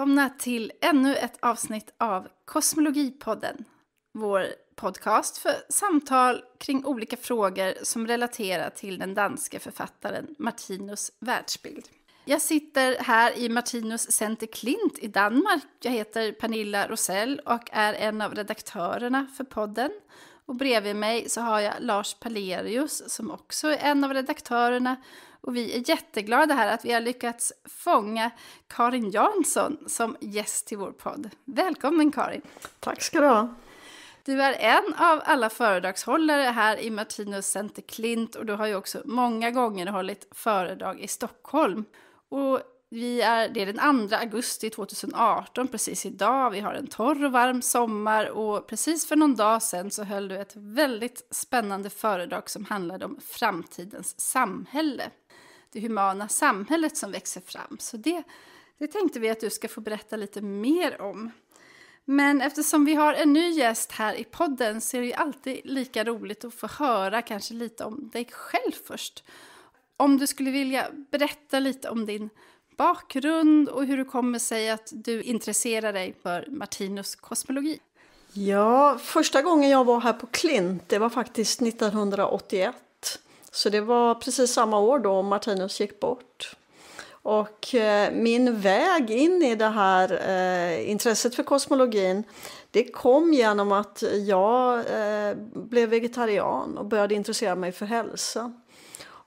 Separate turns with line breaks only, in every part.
välkomna till ännu ett avsnitt av Kosmologipodden. Vår podcast för samtal kring olika frågor som relaterar till den danske författaren Martinus världsbild. Jag sitter här i Martinus Center Klint i Danmark. Jag heter Pernilla Rosell och är en av redaktörerna för podden. Och bredvid mig så har jag Lars Palerius som också är en av redaktörerna och vi är jätteglada här att vi har lyckats fånga Karin Jansson som gäst till vår podd. Välkommen Karin!
Tack ska du ha!
Du är en av alla föredragshållare här i Martinus Center Klint och du har ju också många gånger hållit föredrag i Stockholm. Och vi är, det är den 2 augusti 2018, precis idag. Vi har en torr och varm sommar och precis för någon dag sedan så höll du ett väldigt spännande föredrag som handlade om framtidens samhälle det humana samhället som växer fram. Så det, det tänkte vi att du ska få berätta lite mer om. Men eftersom vi har en ny gäst här i podden så är det alltid lika roligt att få höra kanske lite om dig själv först. Om du skulle vilja berätta lite om din bakgrund och hur det kommer sig att du intresserar dig för Martinus kosmologi.
Ja, första gången jag var här på Klint, det var faktiskt 1981 så det var precis samma år då Martinus gick bort. Och eh, min väg in i det här eh, intresset för kosmologin det kom genom att jag eh, blev vegetarian och började intressera mig för hälsa.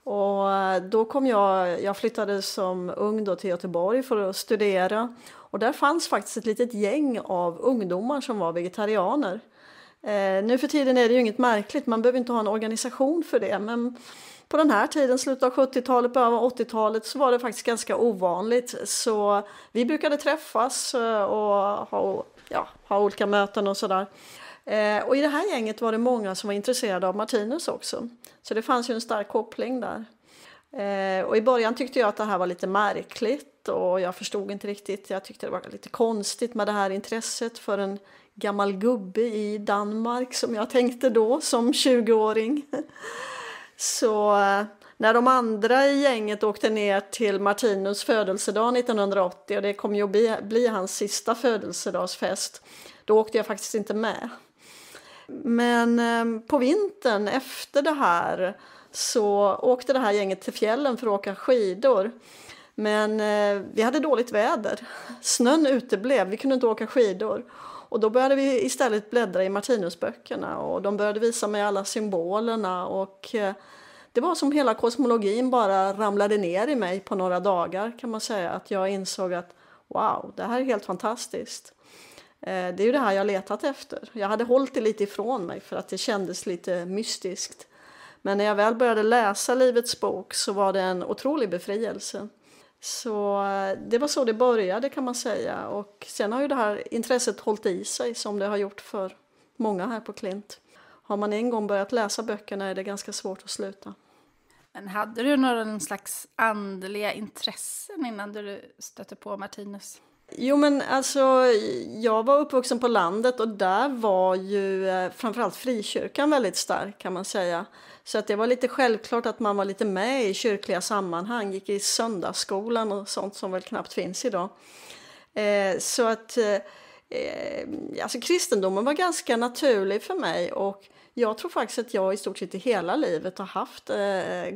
Och eh, då kom jag, jag flyttade som ung då till Göteborg för att studera och där fanns faktiskt ett litet gäng av ungdomar som var vegetarianer. Eh, nu för tiden är det ju inget märkligt, man behöver inte ha en organisation för det. Men på den här tiden, slutet av 70-talet, början av 80-talet, så var det faktiskt ganska ovanligt. Så vi brukade träffas eh, och ha, ja, ha olika möten och sådär. Eh, och i det här gänget var det många som var intresserade av Martinus också. Så det fanns ju en stark koppling där. Eh, och i början tyckte jag att det här var lite märkligt och jag förstod inte riktigt. Jag tyckte det var lite konstigt med det här intresset för en gammal gubbe i Danmark som jag tänkte då som 20-åring. Så eh, när de andra i gänget åkte ner till Martinus födelsedag 1980 och det kom ju att bli, bli hans sista födelsedagsfest, då åkte jag faktiskt inte med. Men eh, på vintern efter det här så åkte det här gänget till fjällen för att åka skidor. Men eh, vi hade dåligt väder. Snön uteblev, vi kunde inte åka skidor. Och då började vi istället bläddra i Martinusböckerna och de började visa mig alla symbolerna och eh, det var som hela kosmologin bara ramlade ner i mig på några dagar kan man säga. Att jag insåg att wow, det här är helt fantastiskt. Eh, det är ju det här jag letat efter. Jag hade hållit det lite ifrån mig för att det kändes lite mystiskt. Men när jag väl började läsa Livets bok så var det en otrolig befrielse. Så eh, det var så det började kan man säga och sen har ju det här intresset hållit i sig som det har gjort för många här på Klint. Har man en gång börjat läsa böckerna är det ganska svårt att sluta.
Men hade du några slags andliga intressen innan du stötte på Martinus?
Jo men alltså jag var uppvuxen på landet och där var ju eh, framförallt frikyrkan väldigt stark kan man säga. Så att det var lite självklart att man var lite med i kyrkliga sammanhang, gick i söndagsskolan och sånt som väl knappt finns idag. Eh, så att eh, eh, alltså kristendomen var ganska naturlig för mig och jag tror faktiskt att jag i stort sett i hela livet har haft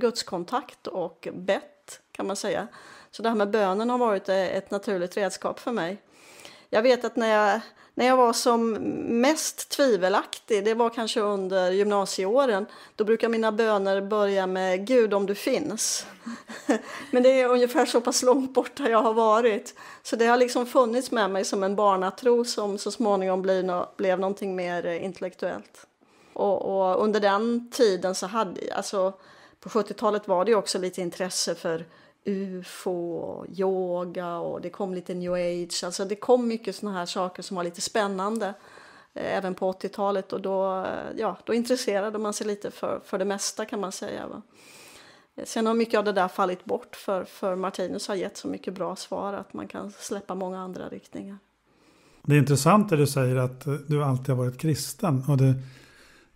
gudskontakt och bett kan man säga. Så det här med bönen har varit eh, ett naturligt redskap för mig. Jag vet att när jag, när jag var som mest tvivelaktig, det var kanske under gymnasieåren, då brukar mina böner börja med Gud om du finns. Men det är ungefär så pass långt borta jag har varit. Så det har liksom funnits med mig som en barnatro som så småningom blev, no blev någonting mer eh, intellektuellt. Och, och, under den tiden så hade, alltså på 70-talet var det också lite intresse för ufo och yoga och det kom lite new age. Alltså det kom mycket såna här saker som var lite spännande eh, även på 80-talet och då, eh, ja, då intresserade man sig lite för, för det mesta kan man säga. Va? Eh, sen har mycket av det där fallit bort för, för Martinus har gett så mycket bra svar att man kan släppa många andra riktningar.
Det är intressant det du säger att du alltid har varit kristen. Och det,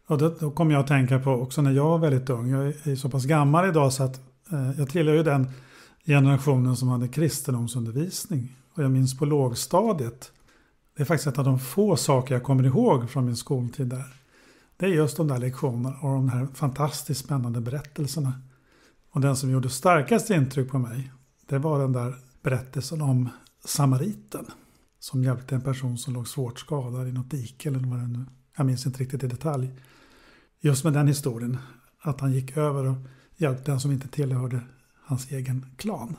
och det då kommer jag att tänka på också när jag var väldigt ung. Jag är så pass gammal idag så att eh, jag tillhör ju den generationen som hade kristendomsundervisning. Och jag minns på lågstadiet, det är faktiskt ett av de få saker jag kommer ihåg från min skoltid där. Det är just de där lektionerna och de här fantastiskt spännande berättelserna. Och den som gjorde starkast intryck på mig, det var den där berättelsen om samariten. Som hjälpte en person som låg svårt skadad i något dike eller vad det nu Jag minns inte riktigt i detalj. Just med den historien, att han gick över och hjälpte den som inte tillhörde hans egen klan.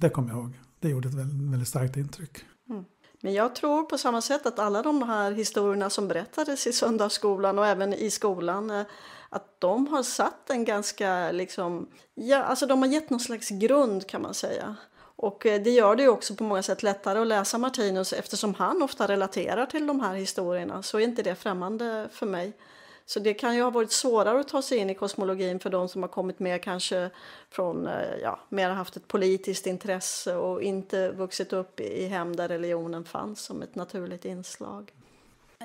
Det kommer jag ihåg. Det gjorde ett väldigt, väldigt starkt intryck.
Mm. Men jag tror på samma sätt att alla de här historierna som berättades i söndagsskolan och även i skolan eh, att de har satt en ganska... Liksom, ja, alltså de har gett någon slags grund, kan man säga. Och eh, Det gör det också på många sätt lättare att läsa Martinus eftersom han ofta relaterar till de här historierna. Så är inte det främmande för mig. Så det kan ju ha varit svårare att ta sig in i kosmologin för de som har kommit med kanske från, eh, ja, mer haft ett politiskt intresse och inte vuxit upp i hem där religionen fanns som ett naturligt inslag.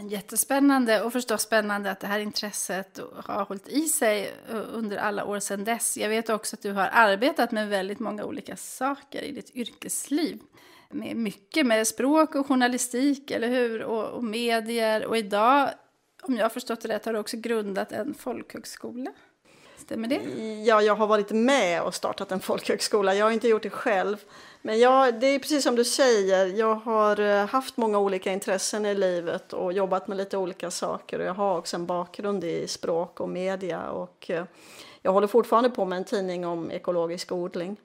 Jättespännande och förstås spännande att det här intresset har hållit i sig eh, under alla år sedan dess. Jag vet också att du har arbetat med väldigt många olika saker i ditt yrkesliv. Med mycket med språk och journalistik, eller hur? Och, och medier. Och idag om jag har förstått det rätt, har du också grundat en folkhögskola.
Stämmer det? Ja, jag har varit med och startat en folkhögskola. Jag har inte gjort det själv. Men jag, det är precis som du säger, jag har eh, haft många olika intressen i livet och jobbat med lite olika saker. Och jag har också en bakgrund i språk och media. Och eh, jag håller fortfarande på med en tidning om ekologisk odling.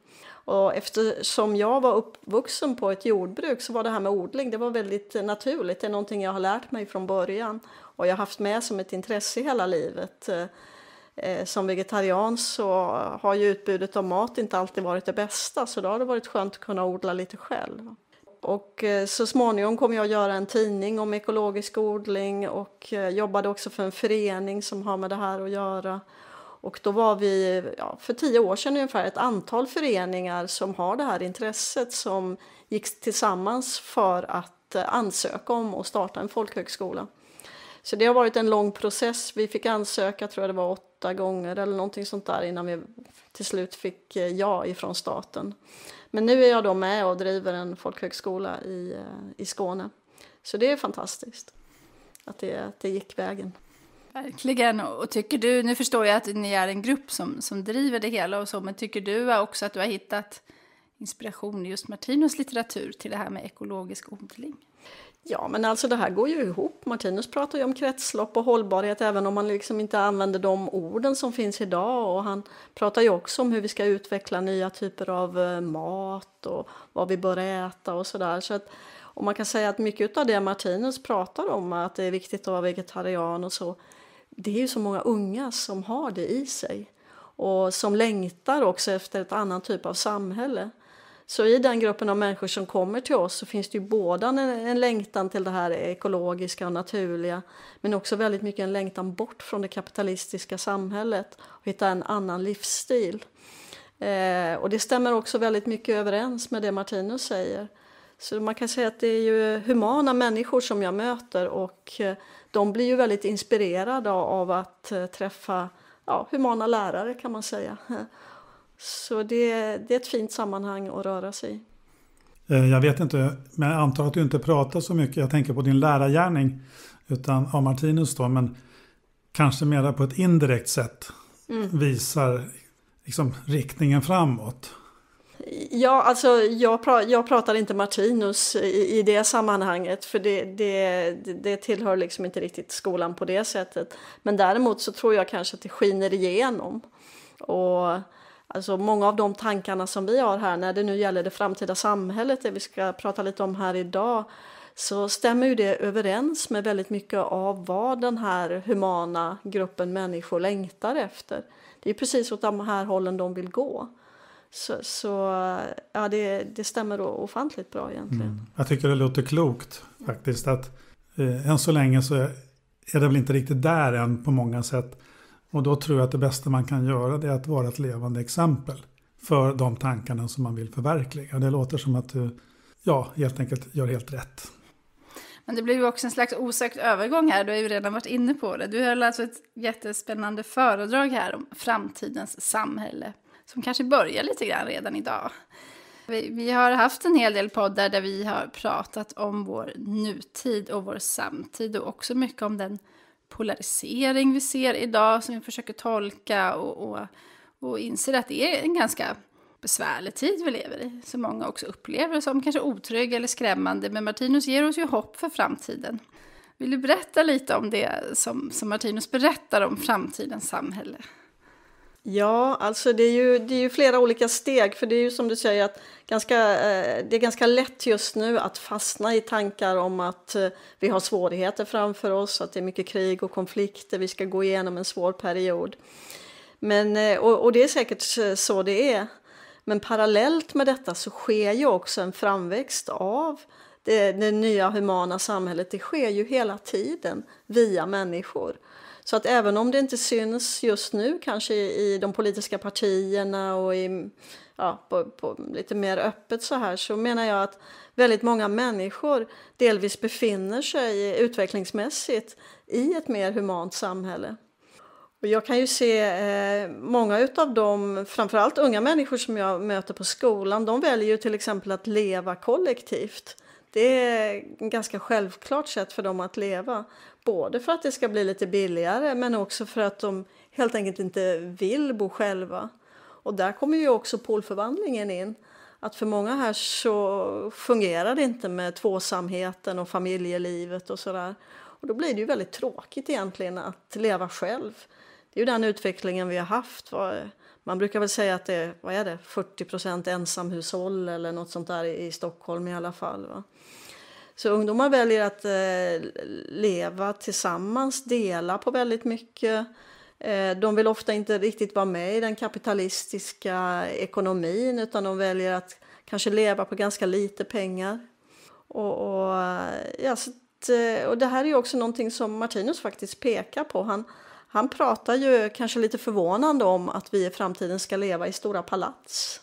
Och eftersom jag var uppvuxen på ett jordbruk så var det här med odling det var väldigt naturligt. Det är någonting jag har lärt mig från början och jag har haft med som ett intresse hela livet. Eh, eh, som vegetarian så har ju utbudet av mat inte alltid varit det bästa så då har det varit skönt att kunna odla lite själv. Och eh, så småningom kom jag att göra en tidning om ekologisk odling och jobbade också för en förening som har med det här att göra. Och då var vi, ja, för tio år sedan ungefär, ett antal föreningar som har det här intresset som gick tillsammans för att ansöka om och starta en folkhögskola. Så det har varit en lång process. Vi fick ansöka, tror jag det var åtta gånger eller någonting sånt där innan vi till slut fick eh, ja ifrån staten. Men nu är jag då med och driver en folkhögskola i, eh, i Skåne. Så det är fantastiskt att det, det gick vägen. Verkligen. Och tycker du, nu förstår jag att ni är en grupp
som, som driver det hela och så, men tycker du också att du har hittat inspiration i just Martinus litteratur till det här med ekologisk odling?
Ja, men alltså det här går ju ihop. Martinus pratar ju om kretslopp och hållbarhet även om man liksom inte använder de orden som finns idag. Och han pratar ju också om hur vi ska utveckla nya typer av eh, mat och vad vi bör äta och sådär. Så och man kan säga att mycket av det Martinus pratar om, att det är viktigt att vara vegetarian och så, det är ju så många unga som har det i sig och som längtar också efter ett annat typ av samhälle. Så i den gruppen av människor som kommer till oss så finns det ju både en, en längtan till det här ekologiska och naturliga men också väldigt mycket en längtan bort från det kapitalistiska samhället och hitta en annan livsstil. Eh, och det stämmer också väldigt mycket överens med det Martinus säger. Så man kan säga att det är ju humana människor som jag möter och eh, de blir ju väldigt inspirerade av att eh, träffa ja, humana lärare kan man säga så det, det är ett fint sammanhang att röra sig i.
Eh, jag vet inte, men jag antar att du inte pratar så mycket, jag tänker på din lärargärning, utan av Martinus då, men kanske mera på ett indirekt sätt mm. visar liksom riktningen framåt.
Ja, alltså jag, pra jag pratar inte Martinus i, i det sammanhanget för det, det, det, tillhör liksom inte riktigt skolan på det sättet. Men däremot så tror jag kanske att det skiner igenom. Och Alltså många av de tankarna som vi har här när det nu gäller det framtida samhället, det vi ska prata lite om här idag, så stämmer ju det överens med väldigt mycket av vad den här humana gruppen människor längtar efter. Det är precis åt de här hållen de vill gå. Så, så ja, det, det stämmer ofantligt bra egentligen. Mm.
Jag tycker det låter klokt faktiskt. att eh, Än så länge så är det väl inte riktigt där än på många sätt. Och då tror jag att det bästa man kan göra det är att vara ett levande exempel för de tankarna som man vill förverkliga. Det låter som att du ja, helt enkelt gör helt rätt.
Men det blir ju också en slags osökt övergång här, du har ju redan varit inne på det. Du höll alltså ett jättespännande föredrag här om framtidens samhälle, som kanske börjar lite grann redan idag. Vi, vi har haft en hel del poddar där vi har pratat om vår nutid och vår samtid och också mycket om den polarisering vi ser idag som vi försöker tolka och, och, och inser att det är en ganska besvärlig tid vi lever i, som många också upplever som kanske otrygg eller skrämmande. Men Martinus ger oss ju hopp för framtiden. Vill du berätta lite om det som, som Martinus berättar om framtidens samhälle?
Ja, alltså det är, ju, det är ju flera olika steg, för det är ju som du säger att ganska, eh, det är ganska lätt just nu att fastna i tankar om att eh, vi har svårigheter framför oss, att det är mycket krig och konflikter, vi ska gå igenom en svår period. Men, eh, och, och det är säkert så det är. Men parallellt med detta så sker ju också en framväxt av det, det nya humana samhället. Det sker ju hela tiden via människor. Så att även om det inte syns just nu, kanske i de politiska partierna och i, ja, på, på lite mer öppet så här, så menar jag att väldigt många människor delvis befinner sig utvecklingsmässigt i ett mer humant samhälle. Och jag kan ju se eh, många av de, framförallt unga människor som jag möter på skolan, de väljer ju till exempel att leva kollektivt. Det är ganska självklart sätt för dem att leva. Både för att det ska bli lite billigare men också för att de helt enkelt inte vill bo själva. Och där kommer ju också polförvandlingen in. Att för många här så fungerar det inte med tvåsamheten och familjelivet och sådär. Och då blir det ju väldigt tråkigt egentligen att leva själv. Det är ju den utvecklingen vi har haft. Var man brukar väl säga att det är, vad är det, 40 ensamhushåll eller nåt sånt där i Stockholm i alla fall. Va? Så ungdomar väljer att eh, leva tillsammans, dela på väldigt mycket. Eh, de vill ofta inte riktigt vara med i den kapitalistiska ekonomin utan de väljer att kanske leva på ganska lite pengar. Och, och eh, ja, att, eh, och det här är också någonting som Martinus faktiskt pekar på. Han, han pratar ju kanske lite förvånande om att vi i framtiden ska leva i stora palats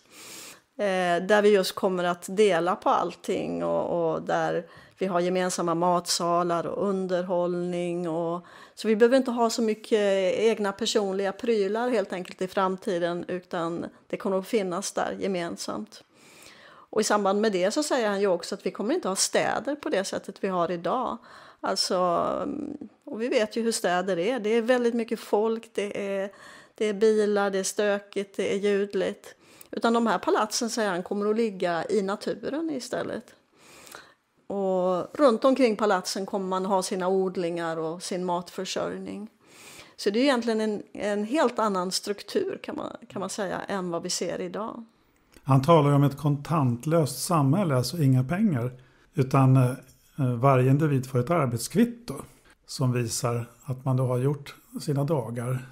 eh, där vi just kommer att dela på allting och, och, där vi har gemensamma matsalar och underhållning. Och, så vi behöver inte ha så mycket egna personliga prylar helt enkelt i framtiden utan det kommer att finnas där gemensamt. Och i samband med det så säger han ju också att vi kommer inte ha städer på det sättet vi har idag Alltså, och vi vet ju hur städer är. Det är väldigt mycket folk, det är, det är bilar, det är stökigt, det är ljudligt. Utan de här palatsen, säger han, kommer att ligga i naturen istället. Och runt omkring palatsen kommer man ha sina odlingar och sin matförsörjning. Så det är egentligen en, en helt annan struktur kan man, kan man säga än vad vi ser idag.
Han talar ju om ett kontantlöst samhälle, alltså inga pengar. Utan eh, Eh, varje individ får ett arbetskvitto som visar att man då har gjort sina dagar,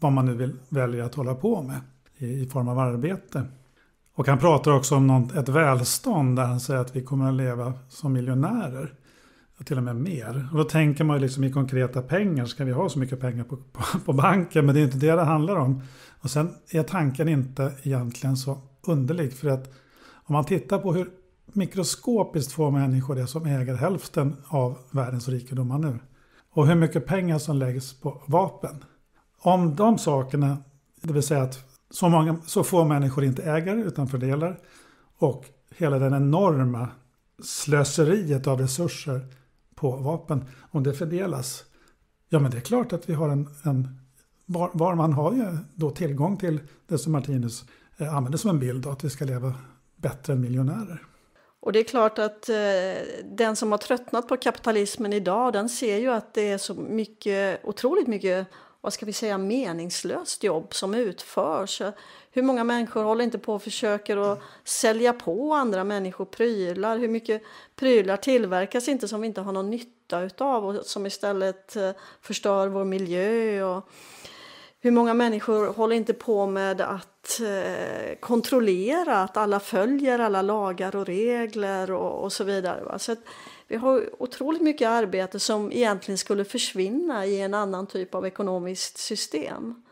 vad man nu vill, väljer att hålla på med i, i form av arbete. Och han pratar också om något, ett välstånd där han säger att vi kommer att leva som miljonärer. Och till och med mer. Och då tänker man ju liksom i konkreta pengar, ska vi ha så mycket pengar på, på, på banken? Men det är inte det det handlar om. Och sen är tanken inte egentligen så underlig. För att om man tittar på hur mikroskopiskt få människor det som äger hälften av världens rikedomar nu. Och hur mycket pengar som läggs på vapen. Om de sakerna, det vill säga att så, många, så få människor inte äger utan fördelar och hela den enorma slöseriet av resurser på vapen, om det fördelas. Ja men det är klart att vi har en, en var, var, man har ju då tillgång till det som Martinus eh, använder som en bild, då, att vi ska leva bättre än miljonärer.
Och det är klart att eh, den som har tröttnat på kapitalismen idag den ser ju att det är så mycket, otroligt mycket vad ska vi säga, meningslöst jobb som utförs. Hur många människor håller inte på och försöker att sälja på andra människor prylar? Hur mycket prylar tillverkas inte som vi inte har någon nytta utav och som istället eh, förstör vår miljö? Och hur många människor håller inte på med att eh, kontrollera att alla följer alla lagar och regler och, och så vidare. Va? Så vi har otroligt mycket arbete som egentligen skulle försvinna i en annan typ av ekonomiskt system.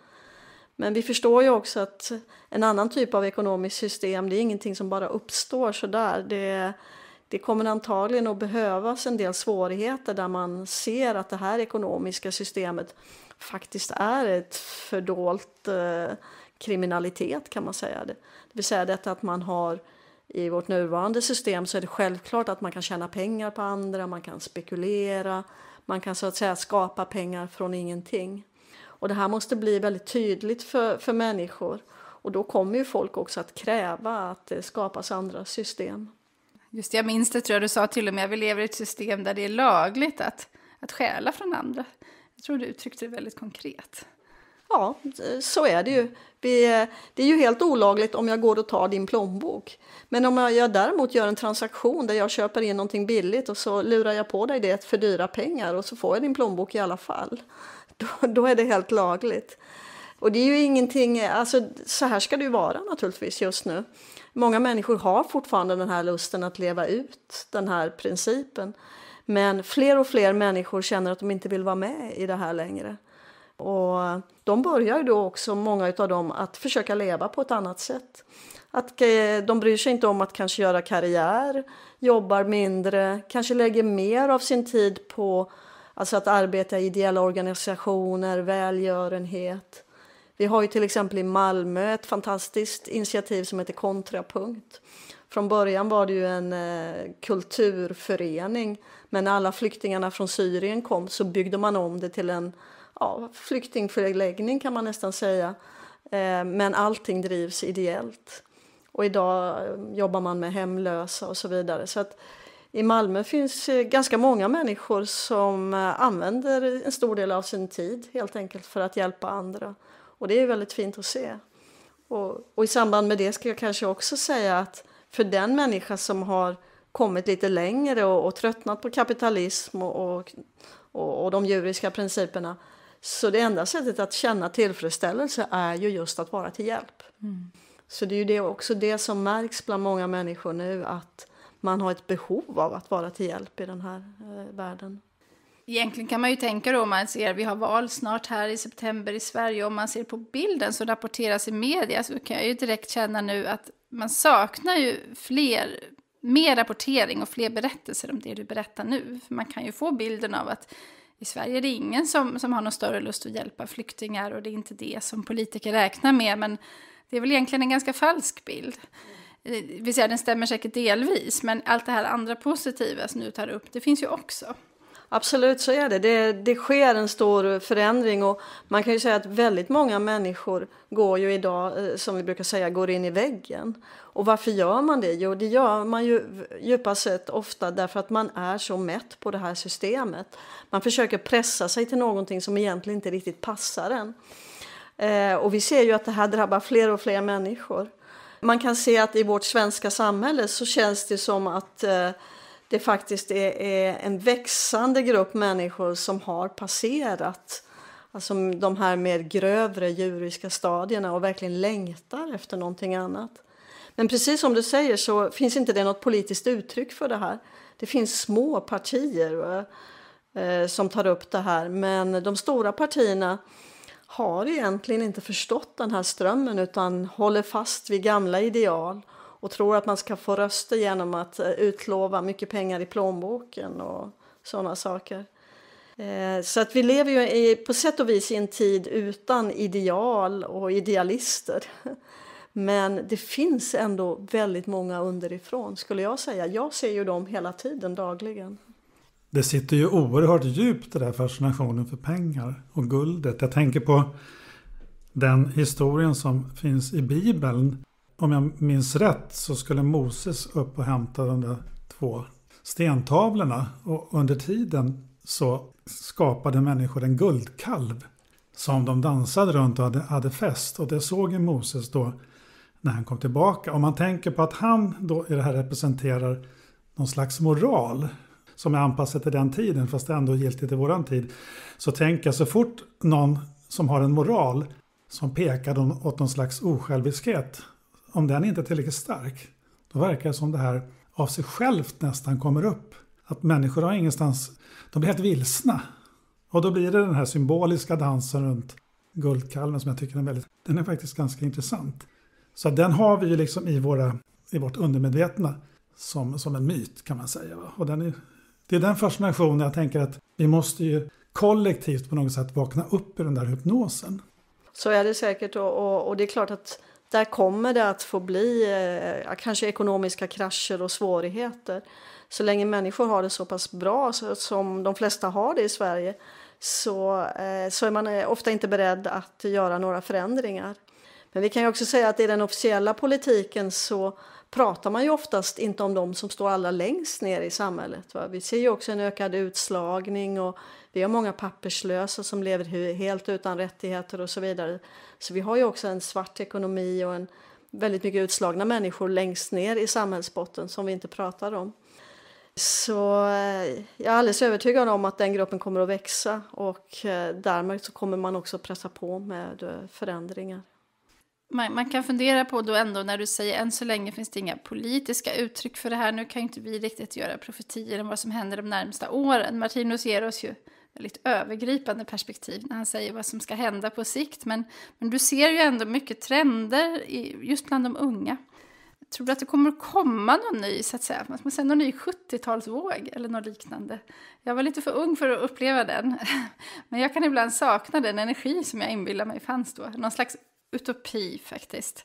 Men vi förstår ju också att en annan typ av ekonomiskt system det är ingenting som bara uppstår sådär. Det, det kommer antagligen att behövas en del svårigheter där man ser att det här ekonomiska systemet faktiskt är ett fördolt eh, kriminalitet kan man säga. Det, det vill säga detta att man har i vårt nuvarande system så är det självklart att man kan tjäna pengar på andra, man kan spekulera, man kan så att säga skapa pengar från ingenting. Och det här måste bli väldigt tydligt för, för människor och då kommer ju folk också att kräva att det skapas andra system.
Just jag minns det tror jag du sa till och med, vi lever i ett system där det är lagligt att, att stjäla från andra. Jag tror du uttryckte det väldigt konkret.
Ja, så är det ju. Det är ju helt olagligt om jag går och tar din plånbok. Men om jag däremot gör en transaktion där jag köper in någonting billigt och så lurar jag på dig det för dyra pengar och så får jag din plånbok i alla fall. Då, då är det helt lagligt. Och det är ju ingenting, alltså så här ska det ju vara naturligtvis just nu. Många människor har fortfarande den här lusten att leva ut den här principen. Men fler och fler människor känner att de inte vill vara med i det här längre. Och de börjar då också, många av dem, att försöka leva på ett annat sätt. Att eh, de bryr sig inte om att kanske göra karriär, jobbar mindre, kanske lägger mer av sin tid på alltså att arbeta i ideella organisationer, välgörenhet. Vi har ju till exempel i Malmö ett fantastiskt initiativ som heter Kontrapunkt. Från början var det ju en eh, kulturförening men när alla flyktingarna från Syrien kom så byggde man om det till en ja, flyktingförläggning kan man nästan säga. Eh, men allting drivs ideellt. Och idag eh, jobbar man med hemlösa och så vidare. Så att I Malmö finns eh, ganska många människor som använder en stor del av sin tid helt enkelt för att hjälpa andra. Och Det är väldigt fint att se. Och, och I samband med det ska jag kanske också säga att för den människa som har kommit lite längre och, och tröttnat på kapitalism och, och, och de djuriska principerna så det enda sättet att känna tillfredsställelse är ju just att vara till hjälp. Mm. Så det är ju det också det som märks bland många människor nu att man har ett behov av att vara till hjälp i den här eh, världen.
Egentligen kan man ju tänka då om man ser, vi har val snart här i september i Sverige, om man ser på bilden som rapporteras i media så kan jag ju direkt känna nu att man saknar ju fler, mer rapportering och fler berättelser om det du berättar nu. För man kan ju få bilden av att i Sverige är det ingen som, som har någon större lust att hjälpa flyktingar och det är inte det som politiker räknar med. Men det är väl egentligen en ganska falsk bild. Eh, vi säger den stämmer säkert delvis, men allt det här andra positiva som du tar upp, det finns ju också.
Absolut så är det. det. det. sker en stor förändring och man kan ju säga att väldigt många människor går ju idag, eh, som vi brukar säga, går in i väggen. Och varför gör man det? Jo, det gör man ju djupast sett ofta därför att man är så mätt på det här systemet. Man försöker pressa sig till någonting som egentligen inte riktigt passar en. Eh, och vi ser ju att det här drabbar fler och fler människor. Man kan se att i vårt svenska samhälle så känns det som att eh, det faktiskt är, är, en växande grupp människor som har passerat alltså de här mer grövre djuriska stadierna och verkligen längtar efter någonting annat. Men precis som du säger så finns inte det något politiskt uttryck för det här. Det finns små partier eh, som tar upp det här men de stora partierna har egentligen inte förstått den här strömmen utan håller fast vid gamla ideal och tror att man ska få röster genom att eh, utlova mycket pengar i plånboken och sådana saker. Eh, så att vi lever ju i, på sätt och vis i en tid utan ideal och idealister. Men det finns ändå väldigt många underifrån skulle jag säga. Jag ser ju dem hela tiden, dagligen.
Det sitter ju oerhört djupt den där fascinationen för pengar och guldet. Jag tänker på den historien som finns i Bibeln om jag minns rätt så skulle Moses upp och hämta de där två stentavlorna. Och under tiden så skapade människor en guldkalv som de dansade runt och hade, hade fest. Och det såg ju Moses då när han kom tillbaka. Om man tänker på att han då i det här representerar någon slags moral som är anpassad till den tiden fast ändå giltigt i våran tid. Så tänk jag så fort någon som har en moral som pekar åt någon slags osjälviskhet om den inte är tillräckligt stark, då verkar det som det här av sig självt nästan kommer upp. Att människor har ingenstans, de blir helt vilsna. Och då blir det den här symboliska dansen runt guldkalven som jag tycker är väldigt, den är faktiskt ganska intressant. Så den har vi ju liksom i, våra, i vårt undermedvetna som, som en myt kan man säga. Och den är, det är den fascinationen jag tänker att vi måste ju kollektivt på något sätt vakna upp i den där hypnosen.
Så är det säkert och, och, och det är klart att där kommer det att få bli eh, kanske ekonomiska krascher och svårigheter. Så länge människor har det så pass bra så, som de flesta har det i Sverige så, eh, så är man eh, ofta inte beredd att göra några förändringar. Men vi kan också säga att i den officiella politiken så pratar man ju oftast inte om de som står allra längst ner i samhället. Va? Vi ser ju också en ökad utslagning och vi har många papperslösa som lever helt utan rättigheter och så vidare. Så vi har ju också en svart ekonomi och en väldigt mycket utslagna människor längst ner i samhällsbotten som vi inte pratar om. Så eh, jag är alldeles övertygad om att den gruppen kommer att växa och eh, därmed så kommer man också pressa på med eh, förändringar
man, man, kan fundera på då ändå när du säger än så länge finns det inga politiska uttryck för det här. Nu kan ju inte vi riktigt göra profetier om vad som händer de närmsta åren. Martinus ger oss ju väldigt övergripande perspektiv när han säger vad som ska hända på sikt. Men, men du ser ju ändå mycket trender i, just bland de unga. Tror du att det kommer att komma någon ny, så att säga, man ska säga någon ny 70-talsvåg eller något liknande? Jag var lite för ung för att uppleva den, men jag kan ibland sakna den energi som jag inbillar mig fanns då. Någon slags utopi faktiskt.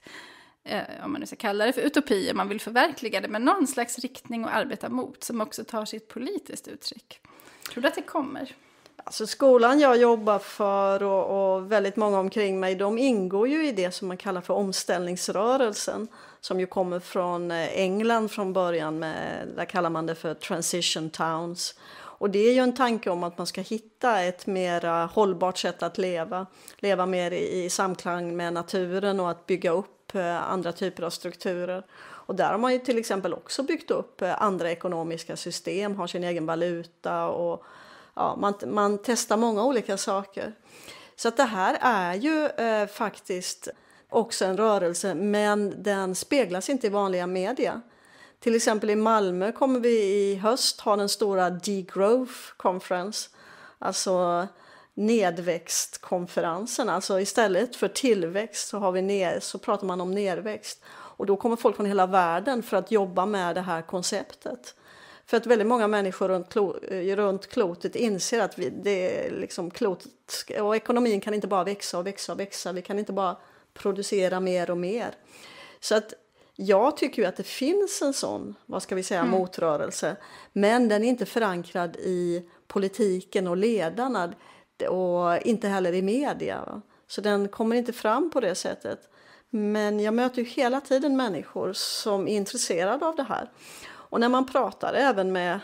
Eh, om man nu ska kalla det för utopi, om man vill förverkliga det, men någon slags riktning att arbeta mot som också tar sitt politiskt uttryck. Tror du att det kommer?
Alltså skolan jag jobbar för och, och, väldigt många omkring mig, de ingår ju i det som man kallar för omställningsrörelsen som ju kommer från eh, England från början med, där kallar man det för transition towns. Och det är ju en tanke om att man ska hitta ett mer hållbart sätt att leva, leva mer i, samklang med naturen och att bygga upp eh, andra typer av strukturer. Och där har man ju till exempel också byggt upp eh, andra ekonomiska system, har sin egen valuta och ja, man, man testar många olika saker. Så att det här är ju eh, faktiskt också en rörelse men den speglas inte i vanliga media. Till exempel i Malmö kommer vi i höst ha den stora degrowth conference, alltså nedväxtkonferensen. Alltså istället för tillväxt så, har vi ner, så pratar man om nedväxt. Och då kommer folk från hela världen för att jobba med det här konceptet. För att väldigt många människor runt, klo, runt klotet inser att vi, det liksom klotet och ekonomin kan inte bara växa och växa och växa. Vi kan inte bara producera mer och mer. Så att jag tycker ju att det finns en sån, vad ska vi säga, mm. motrörelse. Men den är inte förankrad i politiken och ledarna och inte heller i media. Va? Så den kommer inte fram på det sättet. Men jag möter ju hela tiden människor som är intresserade av det här. Och när man pratar även med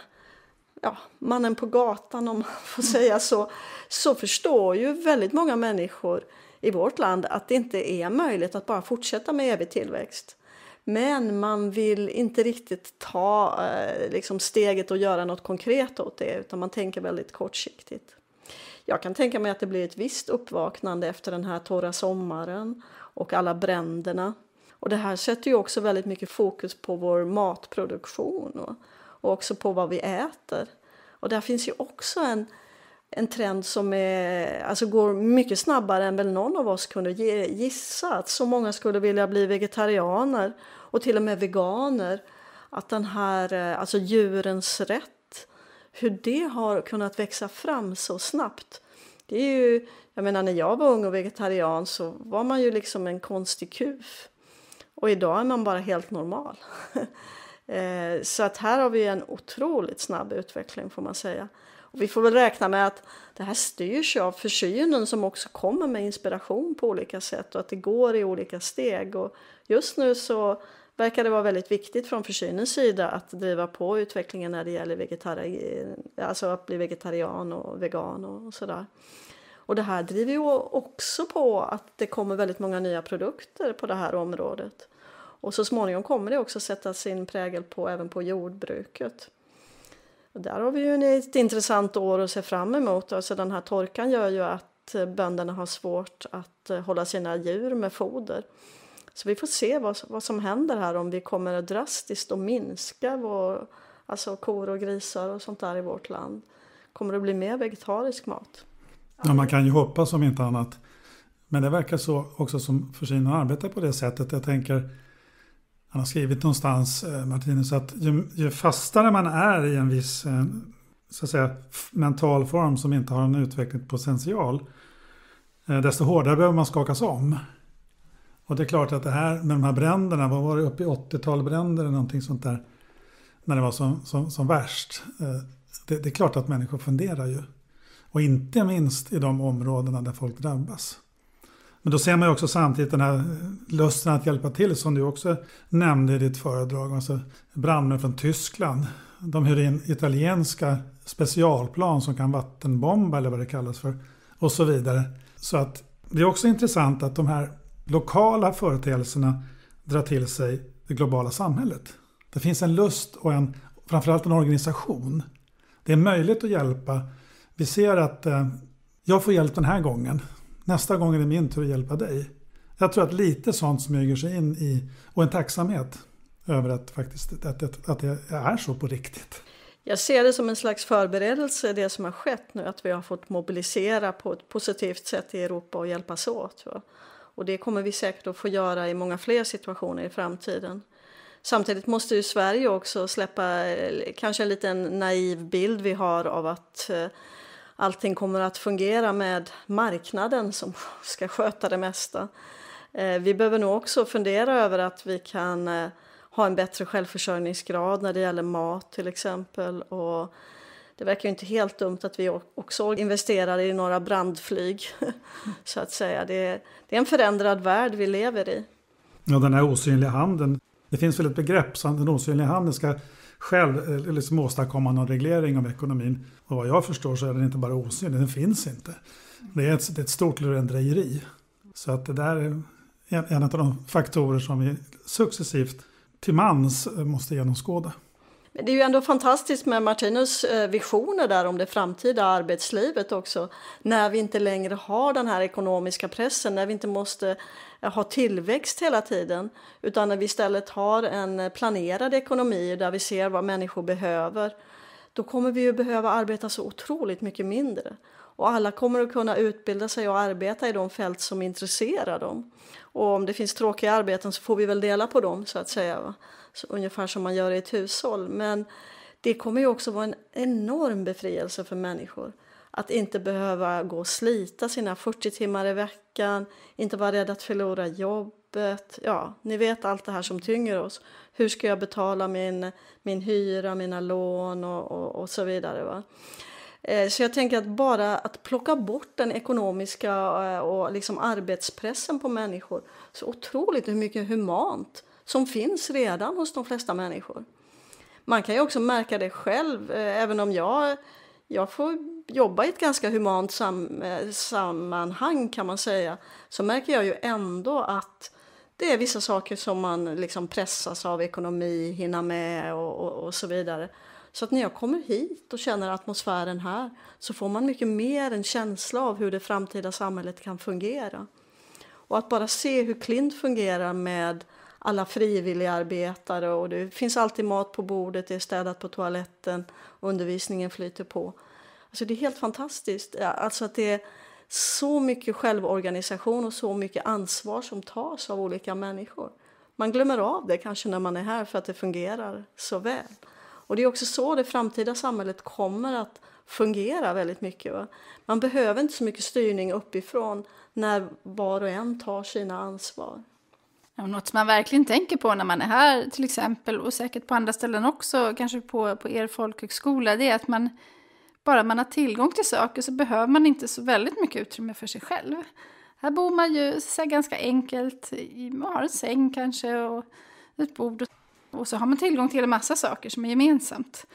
ja, mannen på gatan, om man får mm. säga så, så förstår ju väldigt många människor i vårt land att det inte är möjligt att bara fortsätta med evig tillväxt. Men man vill inte riktigt ta eh, liksom steget och göra något konkret åt det utan man tänker väldigt kortsiktigt. Jag kan tänka mig att det blir ett visst uppvaknande efter den här torra sommaren och alla bränderna. Och det här sätter ju också väldigt mycket fokus på vår matproduktion och, och också på vad vi äter. Och där finns ju också en en trend som är, alltså går mycket snabbare än väl någon av oss kunde gissa. Att så många skulle vilja bli vegetarianer och till och med veganer. Att den här, eh, alltså djurens rätt, hur det har kunnat växa fram så snabbt. Det är ju, jag menar när jag var ung och vegetarian så var man ju liksom en konstig kuf. Och idag är man bara helt normal. Eh, så att här har vi en otroligt snabb utveckling får man säga. Och vi får väl räkna med att det här styrs av försynen som också kommer med inspiration på olika sätt och att det går i olika steg. Och just nu så verkar det vara väldigt viktigt från försynens sida att driva på utvecklingen när det gäller alltså att bli vegetarian och vegan och sådär. Och det här driver ju också på att det kommer väldigt många nya produkter på det här området. Och så småningom kommer det också sätta sin prägel på även på jordbruket. Och där har vi ju ett intressant år att se fram emot. Alltså den här torkan gör ju att eh, bönderna har svårt att eh, hålla sina djur med foder. Så vi får se vad, vad som händer här, om vi kommer att drastiskt att minska vår, alltså kor och grisar och sånt där i vårt land. Kommer det att bli mer vegetarisk mat?
Ja, man kan ju hoppas om inte annat. Men det verkar så också som för sina arbetare på det sättet. Jag tänker han har skrivit någonstans, eh, Martinus, att ju, ju, fastare man är i en viss eh, så att säga, mental form som inte har en utvecklingspotential, eh, desto hårdare behöver man skakas om. Och det är klart att det här med de här bränderna, vad var det uppe i 80 tal bränder eller någonting sånt där, när det var som, som, som värst. Det, det är klart att människor funderar ju. Och inte minst i de områdena där folk drabbas. Men då ser man ju också samtidigt den här lusten att hjälpa till som du också nämnde i ditt föredrag. Alltså brandmän från Tyskland. De hyr in italienska specialplan som kan vattenbomba eller vad det kallas för. Och så vidare. Så att det är också intressant att de här lokala företeelserna drar till sig det globala samhället. Det finns en lust och en, framförallt en organisation. Det är möjligt att hjälpa. Vi ser att eh, jag får hjälp den här gången. Nästa gång är det min tur att hjälpa dig. Jag tror att lite sånt smyger sig in i, och en tacksamhet över att, faktiskt, att, att, att det är så på riktigt.
Jag ser det som en slags förberedelse, det som har skett nu, att vi har fått mobilisera på ett positivt sätt i Europa och hjälpas åt. Va? Och det kommer vi säkert att få göra i många fler situationer i framtiden. Samtidigt måste ju Sverige också släppa eh, kanske en liten naiv bild vi har av att eh, allting kommer att fungera med marknaden som ska sköta det mesta. Eh, vi behöver nog också fundera över att vi kan eh, ha en bättre självförsörjningsgrad när det gäller mat till exempel. Och det verkar inte helt dumt att vi också investerar i några brandflyg. så att säga. Det är, det är en förändrad värld vi lever i.
Ja, den här osynliga handen. Det finns väl ett begrepp, så den osynliga handen ska själv eh, liksom åstadkomma någon reglering av ekonomin. Och vad jag förstår så är den inte bara osynlig, den finns inte. Det är ett, det är ett stort lurendrejeri. Så att det där är en, en av de faktorer som vi successivt till mans eh, måste genomskåda.
Det är ju ändå fantastiskt med Martinus eh, visioner där om det framtida arbetslivet också. När vi inte längre har den här ekonomiska pressen, när vi inte måste ha tillväxt hela tiden utan när vi istället har en planerad ekonomi där vi ser vad människor behöver då kommer vi ju behöva arbeta så otroligt mycket mindre. Och alla kommer att kunna utbilda sig och arbeta i de fält som intresserar dem. Och om det finns tråkiga arbeten så får vi väl dela på dem så att säga. Så ungefär som man gör i ett hushåll. Men det kommer ju också vara en enorm befrielse för människor att inte behöva gå och slita sina 40 timmar i veckan, inte vara rädd att förlora jobbet. Ja, ni vet allt det här som tynger oss. Hur ska jag betala min, min hyra, mina lån och, och, och så vidare. Va? Eh, så jag tänker att bara att plocka bort den ekonomiska eh, och liksom arbetspressen på människor, så otroligt hur mycket humant som finns redan hos de flesta människor. Man kan ju också märka det själv, eh, även om jag, jag får jobba i ett ganska humant sam eh, sammanhang kan man säga så märker jag ju ändå att det är vissa saker som man liksom pressas av ekonomi, hinna med och, och, och så vidare. Så att när jag kommer hit och känner atmosfären här så får man mycket mer en känsla av hur det framtida samhället kan fungera. Och att bara se hur Klint fungerar med alla frivilligarbetare och det finns alltid mat på bordet, det är städat på toaletten, undervisningen flyter på. Alltså det är helt fantastiskt. Alltså att det är så mycket självorganisation och så mycket ansvar som tas av olika människor. Man glömmer av det kanske när man är här för att det fungerar så väl. Och det är också så det framtida samhället kommer att fungera väldigt mycket. Va? Man behöver inte så mycket styrning uppifrån när var och en tar sina ansvar.
Något som man verkligen tänker på när man är här till exempel och säkert på andra ställen också, kanske på, på er folkhögskola, det är att man bara man har tillgång till saker så behöver man inte så väldigt mycket utrymme för sig själv. Här bor man ju så ganska enkelt, man har en säng kanske och ett bord. Och så har man tillgång till en massa saker som är gemensamt.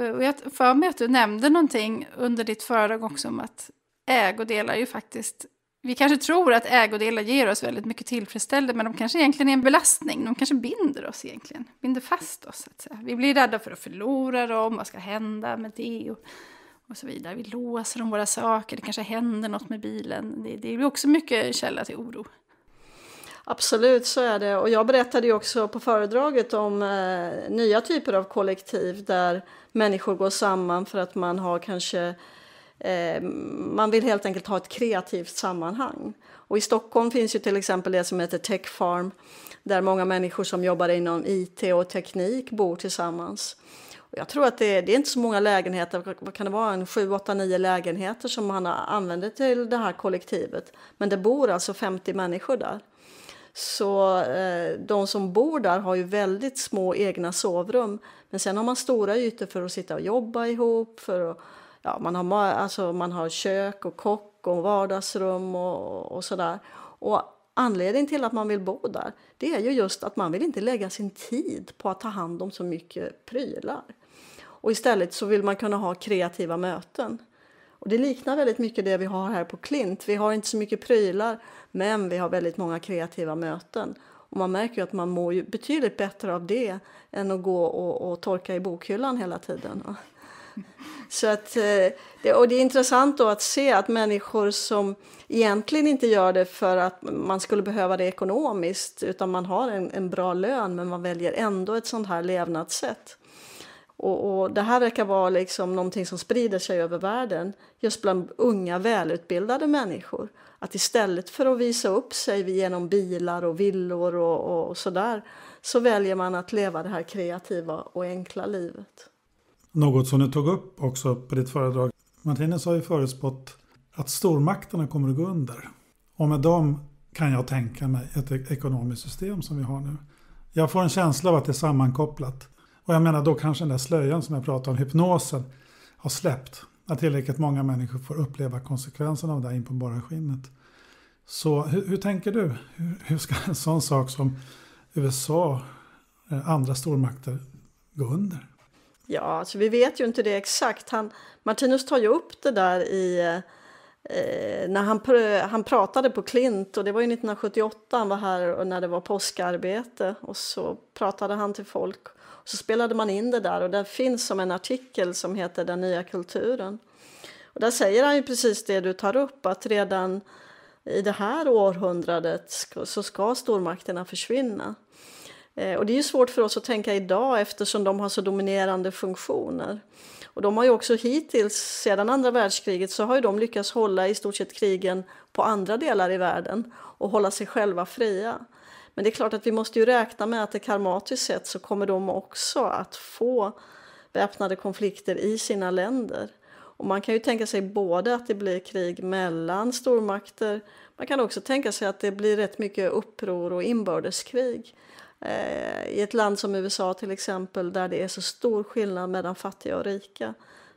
Eh, och jag för mig att du nämnde någonting under ditt föredrag också om att ägodelar ju faktiskt... Vi kanske tror att ägodelar ger oss väldigt mycket tillfredsställelse men de kanske egentligen är en belastning. De kanske binder oss egentligen, binder fast oss. Vi blir rädda för att förlora dem, vad ska hända med det? Och och så vidare. Vi låser om våra saker, det kanske
händer något med bilen. Det, det blir också mycket källa till oro. Absolut, så är det. Och jag berättade ju också på föredraget om eh, nya typer av kollektiv där människor går samman för att man har kanske eh, man vill helt enkelt ha ett kreativt sammanhang. Och I Stockholm finns ju till exempel det som heter Tech Farm där många människor som jobbar inom IT och teknik bor tillsammans jag tror att det, det, är inte så många lägenheter, vad kan det vara, en 7, 8, 9 lägenheter som han använder till det här kollektivet. Men det bor alltså 50 människor där. Så eh, de som bor där har ju väldigt små egna sovrum. Men sen har man stora ytor för att sitta och jobba ihop. För att, ja, man, har, alltså, man har kök och kock och vardagsrum och, och sådär. Och anledningen till att man vill bo där det är ju just att man vill inte lägga sin tid på att ta hand om så mycket prylar. Och istället så vill man kunna ha kreativa möten. Och det liknar väldigt mycket det vi har här på Klint. Vi har inte så mycket prylar, men vi har väldigt många kreativa möten. Och man märker att man mår ju betydligt bättre av det än att gå och, och torka i bokhyllan hela tiden. Så att, eh, och det är intressant då att se att människor som egentligen inte gör det för att man skulle behöva det ekonomiskt utan man har en, en bra lön men man väljer ändå ett sånt här levnadssätt. Och, och, det här verkar vara liksom någonting som sprider sig över världen just bland unga välutbildade människor. Att istället för att visa upp sig genom bilar och villor och, och, sådär så väljer man att leva det här kreativa och enkla livet.
Något som du tog upp också på ditt föredrag. Martinus har ju förutspått att stormakterna kommer att gå under. Och med dem kan jag tänka mig ett ekonomiskt system som vi har nu. Jag får en känsla av att det är sammankopplat. Och jag menar då kanske den där slöjan som jag pratade om, hypnosen, har släppt. Att tillräckligt många människor får uppleva konsekvenserna av det här in på bara skinnet. Så hur, hur tänker du? Hur, hur, ska en sån sak som USA, eh, andra stormakter, gå under?
Ja, alltså vi vet ju inte det exakt. Han, Martinus tar ju upp det där i Eh, när han, pr han pratade på Klint och det var ju 1978 han var här och när det var påskarbete och så pratade han till folk så spelade man in det där och det finns som en artikel som heter Den nya kulturen. Och där säger han ju precis det du tar upp, att redan i det här århundradet så ska stormakterna försvinna. Eh, och det är svårt för oss att tänka idag eftersom de har så dominerande funktioner. Och de har ju också hittills, sedan andra världskriget, så har de lyckats hålla i stort sett krigen på andra delar i världen och hålla sig själva fria. Men det är klart att vi måste ju räkna med att det karmatiskt sett så kommer de också att få väpnade konflikter i sina länder. Och man kan ju tänka sig både att det blir krig mellan stormakter man kan också tänka sig att det blir rätt mycket uppror och inbördeskrig. Eh, I ett land som USA till exempel där det är så stor skillnad mellan fattiga och rika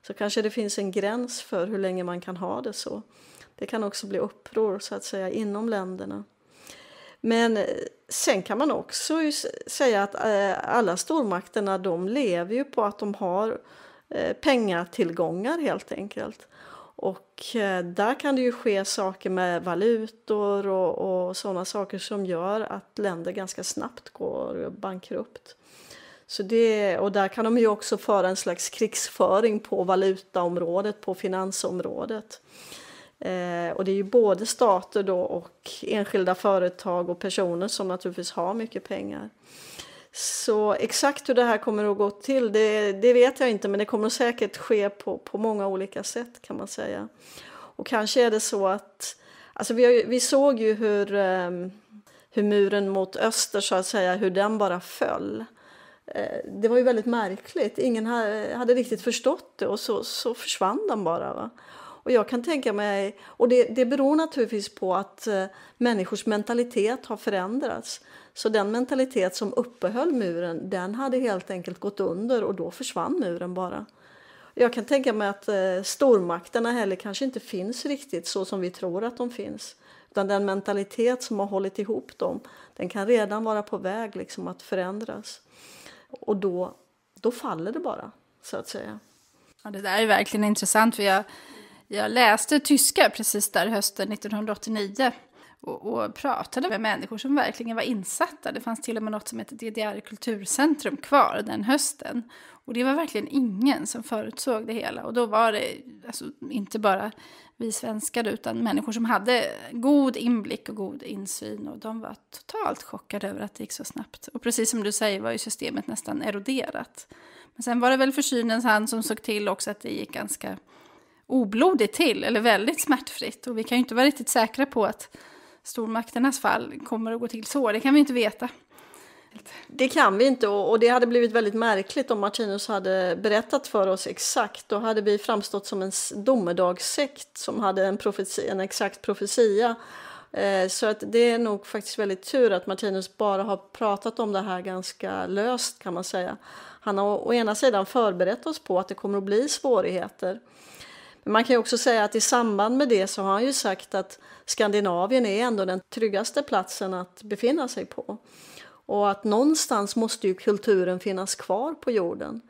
så kanske det finns en gräns för hur länge man kan ha det så. Det kan också bli uppror så att säga inom länderna. Men eh, sen kan man också säga att eh, alla stormakterna de lever ju på att de har eh, pengatillgångar helt enkelt. Och där kan det ju ske saker med valutor och, och sådana saker som gör att länder ganska snabbt går bankrutt. Så det, och där kan de ju också föra en slags krigsföring på valutaområdet, på finansområdet. Eh, och det är ju både stater då och enskilda företag och personer som naturligtvis har mycket pengar. Så exakt hur det här kommer att gå till det, det vet jag inte men det kommer säkert ske på, på många olika sätt kan man säga. Och kanske är det så att, alltså vi, ju, vi såg ju hur, eh, hur muren mot öster så att säga, hur den bara föll. Eh, det var ju väldigt märkligt, ingen hade riktigt förstått det och så, så försvann den bara. Va? Och jag kan tänka mig, och det, det beror naturligtvis på att eh, människors mentalitet har förändrats. Så den mentalitet som uppehöll muren, den hade helt enkelt gått under och då försvann muren bara. Jag kan tänka mig att eh, stormakterna heller kanske inte finns riktigt så som vi tror att de finns. Utan den mentalitet som har hållit ihop dem, den kan redan vara på väg liksom, att förändras. Och då, då faller det bara, så att säga. Ja, det där är verkligen intressant. För jag jag läste tyska
precis där hösten 1989 och, och, pratade med människor som verkligen var insatta. Det fanns till och med något som hette DDR Kulturcentrum kvar den hösten. Och det var verkligen ingen som förutsåg det hela. Och då var det alltså, inte bara vi svenskar utan människor som hade god inblick och god insyn. Och de var totalt chockade över att det gick så snabbt. Och precis som du säger var ju systemet nästan eroderat. Men sen var det väl försynens hand som såg till också att det gick ganska oblodigt till, eller väldigt smärtfritt. Och vi kan ju inte vara riktigt säkra på att stormakternas fall kommer att gå till så, det kan vi inte
veta. Det kan vi inte och det hade blivit väldigt märkligt om Martinus hade berättat för oss exakt. Då hade vi framstått som en domedagssekt som hade en, profetia, en exakt profetia. Eh, så att det är nog faktiskt väldigt tur att Martinus bara har pratat om det här ganska löst kan man säga. Han har å ena sidan förberett oss på att det kommer att bli svårigheter. Men man kan också säga att i samband med det så har han ju sagt att Skandinavien är ändå den tryggaste platsen att befinna sig på. Och att någonstans måste ju kulturen finnas kvar på jorden.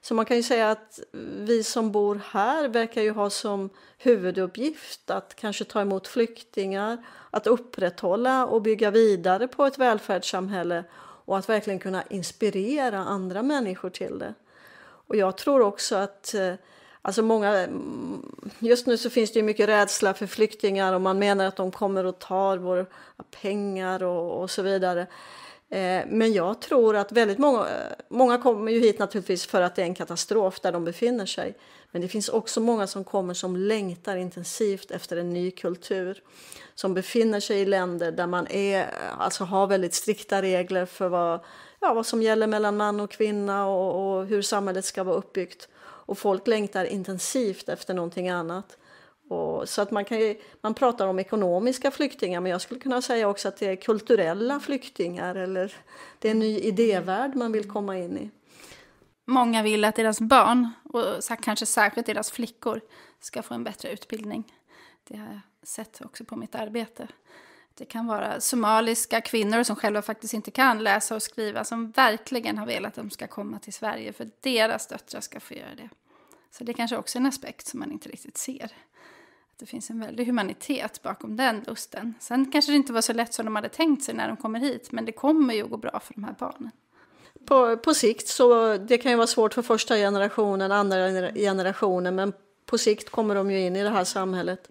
Så man kan ju säga att vi som bor här verkar ju ha som huvuduppgift att kanske ta emot flyktingar, att upprätthålla och bygga vidare på ett välfärdssamhälle och att verkligen kunna inspirera andra människor till det. Och jag tror också att eh, Alltså många, just nu så finns det ju mycket rädsla för flyktingar och man menar att de kommer och tar våra pengar och, och så vidare. Eh, men jag tror att väldigt många, många kommer ju hit naturligtvis för att det är en katastrof där de befinner sig. Men det finns också många som kommer som längtar intensivt efter en ny kultur. Som befinner sig i länder där man är, alltså har väldigt strikta regler för vad, ja, vad som gäller mellan man och kvinna och, och hur samhället ska vara uppbyggt. Och folk längtar intensivt efter någonting annat. Och, så att man, kan ju, man pratar om ekonomiska flyktingar men jag skulle kunna säga också att det är kulturella flyktingar eller det är en ny idévärld man vill komma in i. Många vill att deras
barn, och kanske särskilt deras flickor, ska få en bättre utbildning. Det har jag sett också på mitt arbete. Det kan vara somaliska kvinnor som själva faktiskt inte kan läsa och skriva som verkligen har velat att de ska komma till Sverige för att deras döttrar ska få göra det. Så det kanske också är en aspekt som man inte riktigt ser. det finns en väldig humanitet bakom den lusten. Sen kanske det inte var så lätt som de hade tänkt sig när de kommer hit men det kommer ju att gå bra för de här barnen.
På, på sikt så det kan ju vara svårt för första generationen, andra generationen men på sikt kommer de ju in i det här samhället.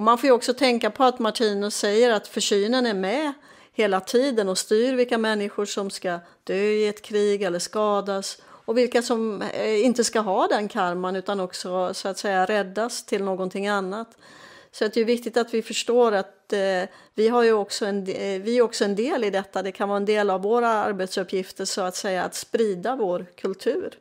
Och man får ju också tänka på att Martinus säger att försynen är med hela tiden och styr vilka människor som ska dö i ett krig eller skadas och vilka som eh, inte ska ha den karman utan också så att säga räddas till någonting annat. Så att det är viktigt att vi förstår att eh, vi, har ju också en, eh, vi är också en del i detta. Det kan vara en del av våra arbetsuppgifter så att säga att sprida vår kultur.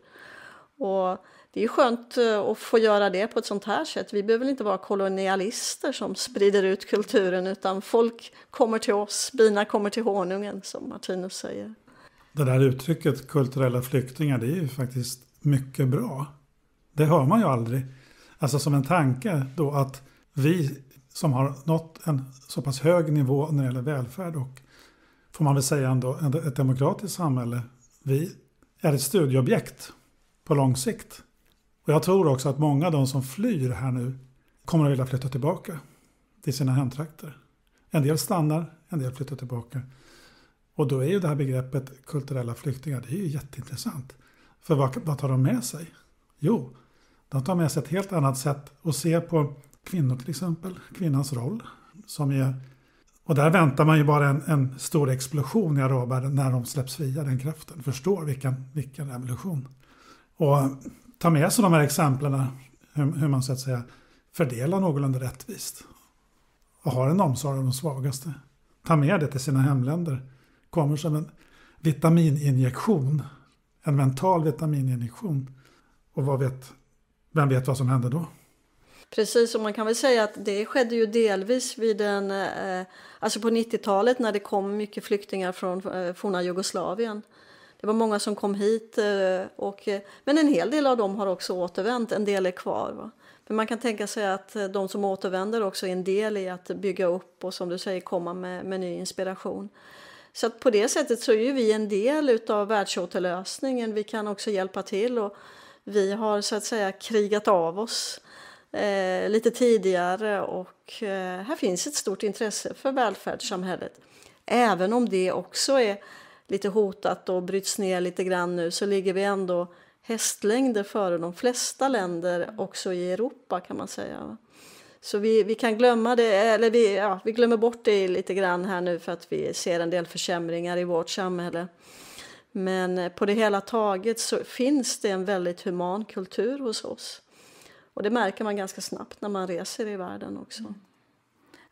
Och det är skönt eh, att få göra det på ett sånt här sätt. Vi behöver inte vara kolonialister som sprider ut kulturen utan folk kommer till oss, bina kommer till honungen som Martinus säger.
Det där uttrycket kulturella flyktingar det är ju faktiskt mycket bra. Det hör man ju aldrig. Alltså som en tanke då att vi som har nått en så pass hög nivå när det gäller välfärd och får man väl säga ändå ett demokratiskt samhälle. Vi är ett studieobjekt på lång sikt. Och jag tror också att många av de som flyr här nu kommer att vilja flytta tillbaka till sina hemtrakter. En del stannar, en del flyttar tillbaka. Och då är ju det här begreppet kulturella flyktingar, det är ju jätteintressant. För vad, vad tar de med sig? Jo, de tar med sig ett helt annat sätt att se på kvinnor till exempel, kvinnans roll. Som är, och där väntar man ju bara en, en stor explosion i arabvärlden när de släpps fria, den kraften. Förstår vilken, vilken revolution. Och ta med sig de här exemplen hur, hur man så att säga fördelar någorlunda rättvist och har en omsorg om de svagaste. Ta med det till sina hemländer. Kommer som en vitamininjektion, en mental vitamininjektion. Och vad vet, vem vet vad som händer då?
Precis, och man kan väl säga att det skedde ju delvis vid en, eh, alltså på 90-talet när det kom mycket flyktingar från eh, forna Jugoslavien det var många som kom hit, eh, och, eh, men en hel del av dem har också återvänt, en del är kvar. Va? Men man kan tänka sig att eh, de som återvänder också är en del i att bygga upp och som du säger komma med, med ny inspiration. Så att på det sättet så är ju vi en del av världsåterlösningen. Vi kan också hjälpa till och vi har så att säga krigat av oss eh, lite tidigare och eh, här finns ett stort intresse för välfärdssamhället. Även om det också är lite hotat och bryts ner lite grann nu så ligger vi ändå hästlängder före de flesta länder också i Europa kan man säga. Så vi, vi kan glömma det, eller vi, ja, vi glömmer bort det lite grann här nu för att vi ser en del försämringar i vårt samhälle. Men eh, på det hela taget så finns det en väldigt human kultur hos oss. Och det märker man ganska snabbt när man reser i världen också. Mm.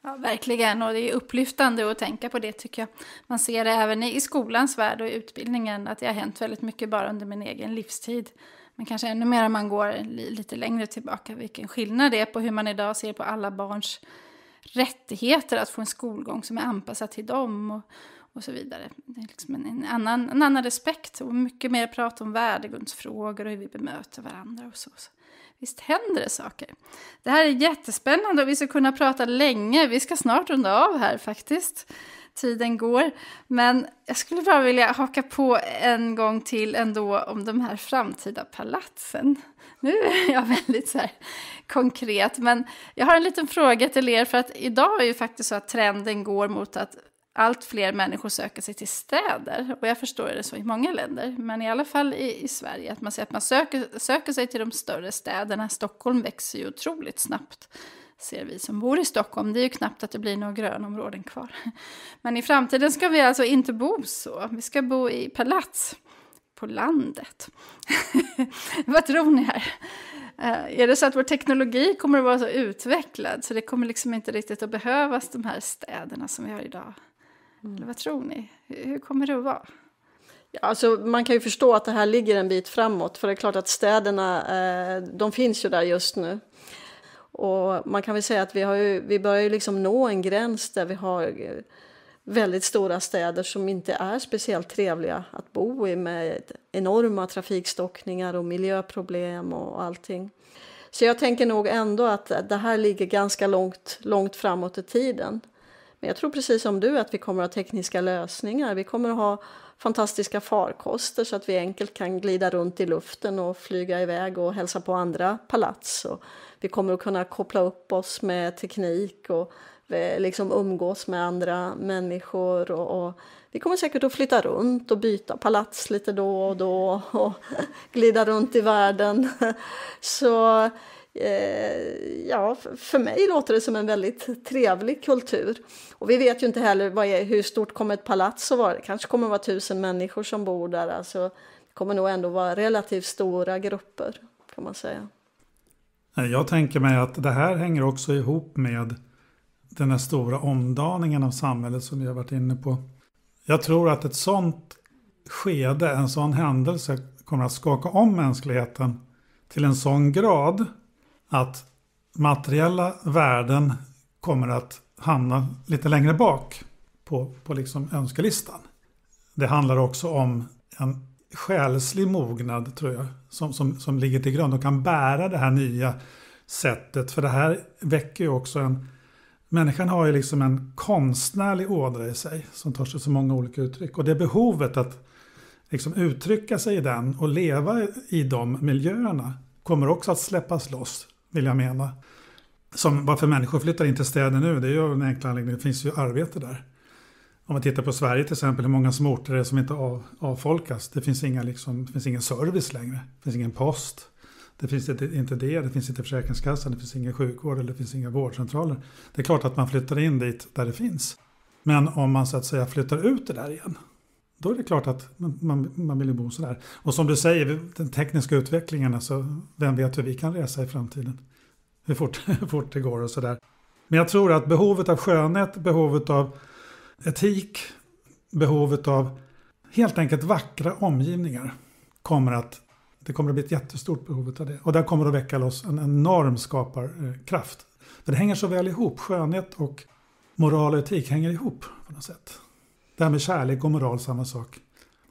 Ja, verkligen, och det är upplyftande att tänka på det tycker jag. Man ser det även i skolans värld och i utbildningen att det har hänt väldigt mycket bara under min egen livstid. Men kanske ännu mer om man går lite längre tillbaka, vilken skillnad det är på hur man idag ser på alla barns rättigheter att få en skolgång som är anpassad till dem och, och så vidare. Det är liksom en, en, annan, en annan respekt och mycket mer prat om värdegrundsfrågor och hur vi bemöter varandra och så. så. Visst händer det saker? Det här är jättespännande och vi ska kunna prata länge. Vi ska snart runda av här faktiskt. Tiden går. Men jag skulle bara vilja haka på en gång till ändå om de här framtida palatsen. Nu är jag väldigt så konkret, men jag har en liten fråga till er för att idag är ju faktiskt så att trenden går mot att allt fler människor söker sig till städer. Och jag förstår det så i många länder, men i alla fall i, i Sverige. Att man ser att man söker, söker sig till de större städerna. Stockholm växer ju otroligt snabbt, ser vi som bor i Stockholm. Det är ju knappt att det blir några grönområden kvar. Men i framtiden ska vi alltså inte bo så. Vi ska bo i palats på landet. Vad tror ni här? Uh, är det så att vår teknologi kommer att vara så utvecklad så det kommer liksom inte riktigt att behövas de här städerna som vi har idag?
Eller mm. vad tror ni? Hur kommer det att vara? Ja, alltså, man kan ju förstå att det här ligger en bit framåt för det är klart att städerna eh, de finns ju där just nu. Och man kan väl säga att vi, har ju, vi börjar ju liksom nå en gräns där vi har eh, väldigt stora städer som inte är speciellt trevliga att bo i med enorma trafikstockningar och miljöproblem och allting. Så jag tänker nog ändå att det här ligger ganska långt, långt framåt i tiden. Men jag tror precis som du att vi kommer att ha tekniska lösningar. Vi kommer att ha fantastiska farkoster så att vi enkelt kan glida runt i luften och flyga iväg och hälsa på andra palats. Och vi kommer att kunna koppla upp oss med teknik och eh, liksom umgås med andra människor. Och, och, vi kommer säkert att flytta runt och byta palats lite då och då och glida runt i världen. Så Eh, ja, för mig låter det som en väldigt trevlig kultur. Och vi vet ju inte heller vad är, hur stort kommer ett palats att vara. Det kanske kommer att vara tusen människor som bor där. Alltså, det kommer nog ändå vara relativt stora grupper kan man säga.
Eh, jag tänker mig att det här hänger också ihop med den här stora omdaningen av samhället som vi har varit inne på. Jag tror att ett sånt skede, en sån händelse kommer att skaka om mänskligheten till en sån grad att materiella värden kommer att hamna lite längre bak på, på liksom önskelistan. Det handlar också om en själslig mognad tror jag som, som, som ligger till grund och kan bära det här nya sättet. För det här väcker ju också en... Människan har ju liksom en konstnärlig ådra i sig som tar sig så många olika uttryck. Och det behovet att liksom uttrycka sig i den och leva i de miljöerna kommer också att släppas loss vill jag mena. Som varför människor flyttar in till städer nu, det är ju en enkel anledning. Det finns ju arbete där. Om man tittar på Sverige till exempel, hur många småorter är det som inte av, avfolkas? Det finns, inga, liksom, det finns ingen service längre. Det finns ingen post. Det finns inte det, det finns inte Försäkringskassan, det finns ingen sjukvård eller det finns inga vårdcentraler. Det är klart att man flyttar in dit där det finns. Men om man så att säga flyttar ut det där igen, då är det klart att man, man vill bo sådär. Och som du säger, den tekniska utvecklingen, alltså, vem vet hur vi kan resa i framtiden? Hur fort, hur fort det går och sådär. Men jag tror att behovet av skönhet, behovet av etik, behovet av helt enkelt vackra omgivningar kommer att det kommer att bli ett jättestort behov av det. Och där kommer det att väcka loss en enorm skaparkraft. För det hänger så väl ihop. Skönhet och moral och etik hänger ihop på något sätt. Det här med kärlek och moral, samma sak.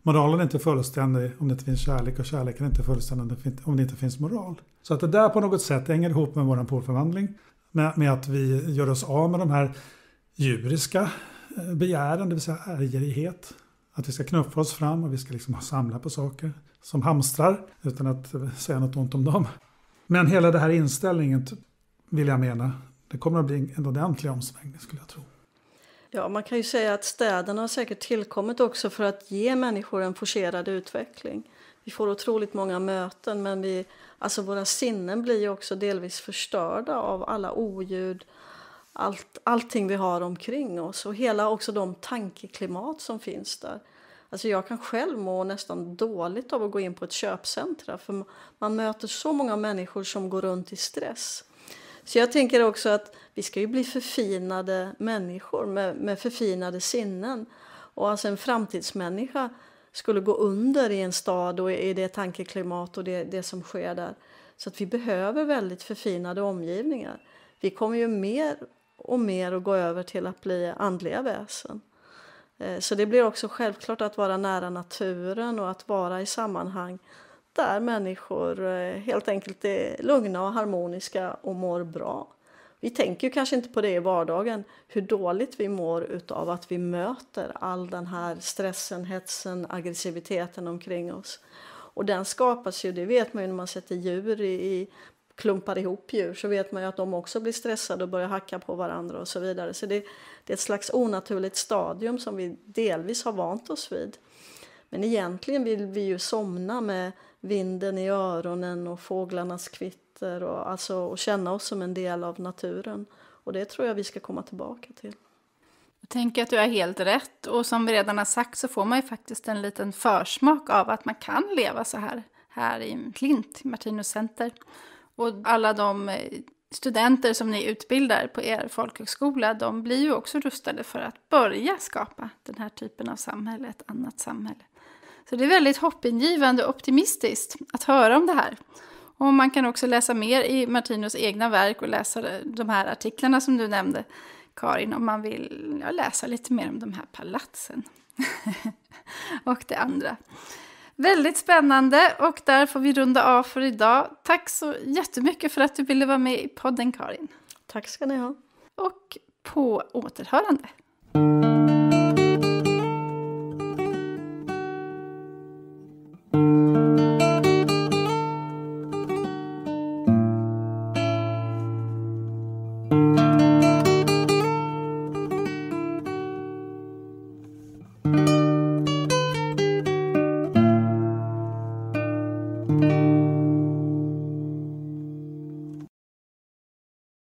Moralen är inte fullständig om det inte finns kärlek och kärleken är inte fullständig om det inte finns moral. Så att det där på något sätt hänger ihop med vår polförvandling. Med, med att vi gör oss av med de här djuriska eh, begären, det vill säga ärgerighet. Att vi ska knuffa oss fram och vi ska liksom samla på saker som hamstrar utan att eh, säga något ont om dem. Men hela den här inställningen vill jag mena, det kommer att bli en ordentlig omsvängning skulle jag tro.
Ja, man kan ju säga att städerna har säkert tillkommit också för att ge människor en forcerad utveckling. Vi får otroligt många möten men vi, alltså våra sinnen blir också delvis förstörda av alla oljud, allt, allting vi har omkring oss och hela också de tankeklimat som finns där. Alltså jag kan själv må nästan dåligt av att gå in på ett köpcentra för man möter så många människor som går runt i stress. Så jag tänker också att vi ska ju bli förfinade människor med, med förfinade sinnen. Och alltså en framtidsmänniska skulle gå under i en stad och i det tankeklimat och det, det som sker där. Så att vi behöver väldigt förfinade omgivningar. Vi kommer ju mer och mer att gå över till att bli andliga väsen. Eh, så det blir också självklart att vara nära naturen och att vara i sammanhang där människor eh, helt enkelt är lugna och harmoniska och mår bra. Vi tänker kanske inte på det i vardagen, hur dåligt vi mår av att vi möter all den här stressen, hetsen, aggressiviteten omkring oss. Och den skapas ju, det vet man ju när man sätter djur i, i klumpar ihop djur så vet man ju att de också blir stressade och börjar hacka på varandra och så vidare. Så det, det är ett slags onaturligt stadium som vi delvis har vant oss vid. Men egentligen vill vi ju somna med vinden i öronen och fåglarnas kvitter och, alltså, och känna oss som en del av naturen. Och det tror jag vi ska komma tillbaka till.
Jag tänker att du har helt rätt
och som vi redan har sagt så får man ju
faktiskt en liten försmak av att man kan leva så här här i Klint, Martinus Center. Och alla de eh, studenter som ni utbildar på er folkhögskola, de blir ju också rustade för att börja skapa den här typen av samhälle, ett annat samhälle. Så det är väldigt hoppingivande och optimistiskt att höra om det här. Och man kan också läsa mer i Martinus egna verk och läsa de här artiklarna som du nämnde, Karin, om man vill ja, läsa lite mer om de här palatsen och det andra. Väldigt spännande och där får vi runda av för idag. Tack så jättemycket för att du ville vara med i podden, Karin. Tack ska ni ha. Och på återhörande.